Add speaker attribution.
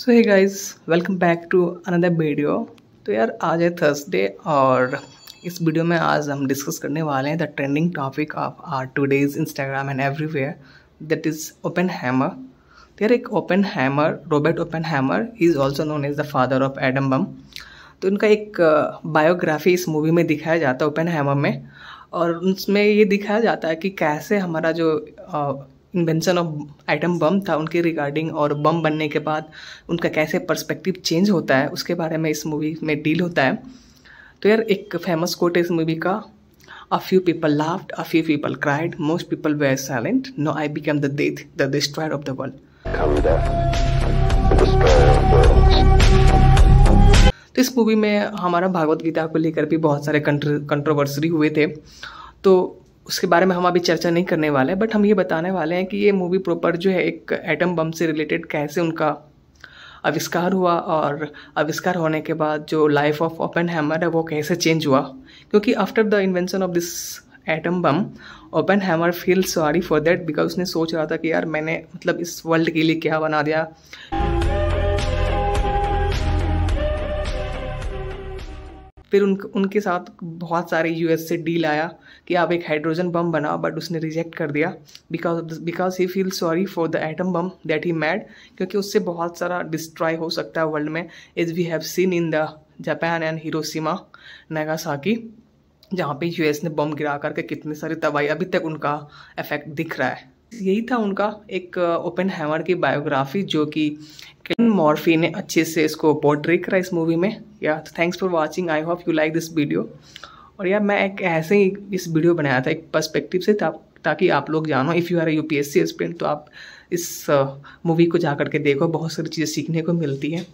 Speaker 1: so hi guys welcome back to another video तो यार आज है थर्सडे और इस वीडियो में आज हम डिस्कस करने वाले हैं the trending topic of our today's Instagram and everywhere that is Oppenheimer तो यार एक Oppenheimer Robert Oppenheimer is also known as the father of atom bomb तो उनका एक बायोग्राफी इस मूवी में दिखाया जाता है ओपन हैमर में और उसमें ये दिखाया जाता है कि कैसे हमारा जो इन्वेंशन ऑफ आइटम बम था उनके रिगार्डिंग और बम बनने के बाद उनका कैसे पर्सपेक्टिव चेंज होता है उसके बारे में इस मूवी में डील होता है तो यार एक फेमस कोट है इस मूवी का a few people laughed a few people cried most people were silent now I become the death the destroyer of the world तो इस मूवी में हमारा भागवत गीता को लेकर भी बहुत सारे कंट्रोवर्सरी हुए थे तो उसके बारे में हम अभी चर्चा नहीं करने वाले हैं बट हम ये बताने वाले हैं कि ये मूवी प्रॉपर जो है एक एटम बम से रिलेटेड कैसे उनका आविष्कार हुआ और आविष्कार होने के बाद जो लाइफ ऑफ ओपन हैमर है वो कैसे चेंज हुआ क्योंकि after the invention of this atom bomb Oppenheimer feel sorry for that because उसने सोच रहा था कि यार मैंने मतलब इस वर्ल्ड के लिए क्या बना दिया फिर उन उनके साथ बहुत सारे यूएस से डील आया कि आप एक हाइड्रोजन बम बनाओ बट उसने रिजेक्ट कर दिया because because he feel sorry for the atom bomb that he made क्योंकि उससे बहुत सारा डिस्ट्रॉय हो सकता है वर्ल्ड में is we have seen in the Japan and Hiroshima Nagasaki जहाँ पे यूएस ने बम गिरा करके कितने सारी तबाही अभी तक उनका इफेक्ट दिख रहा है यही था उनका एक ओपन हैमर की बायोग्राफी जो कि किन मॉर्फी ने अच्छे से इसको पोर्ट्रे करा इस मूवी में या thanks for watching I hope you like this video और यार मैं एक ऐसे ही इस वीडियो बनाया था एक पर्सपेक्टिव से ता, ताकि आप लोग जानो if you are U P S C तो आप इस मूवी को जा करके देखो बहुत सारी चीज़ें सीखने को मिलती हैं